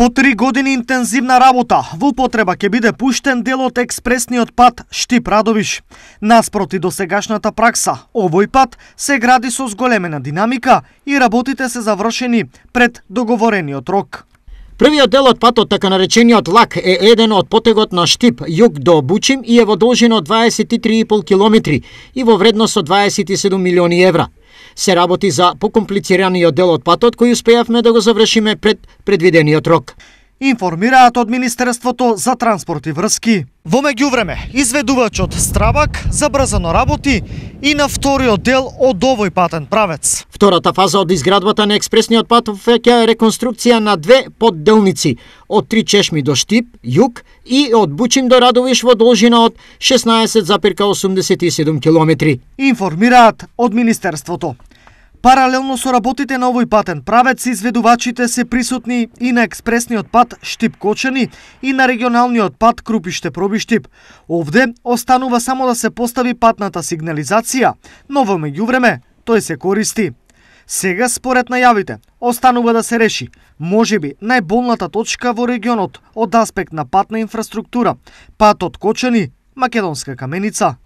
По три години интензивна работа, во употреба ќе биде пуштен делот експресниот пат Штип Радовиш. Наспроти до сегашната пракса, овој пат се гради со зголемена динамика и работите се завршени пред договорениот рок. Првиот дел од патот, така наречениот лак, е еден од потегот на Штип, југ до Бучим и е во должина од 23,5 километри и во вредност од 27 милиони евра. Се работи за покомплицираниот дел од патот кој успеавме да го завршиме пред предвидениот рок информираат од Министерството за транспорт и врски. Во меѓувреме, изведувачот Страбак забрзано работи и на вториот дел од овој патен правец. Втората фаза од изградбата на експресниот пат веќе е реконструкција на две подделници, од Три чешми до Штип, југ, и од Бучим до Радовиш во должина од 16,87 километри. Информираат од Министерството. Паралелно со работите на овој патен правец, изведувачите се присутни и на експресниот пат Штип Кочени и на регионалниот пат Крупиште Пробиштип. Овде останува само да се постави патната сигнализација, но во меѓувреме тој се користи. Сега, според најавите, останува да се реши, можеби најболната точка во регионот од аспект на патна инфраструктура, патот Кочени, Македонска каменица.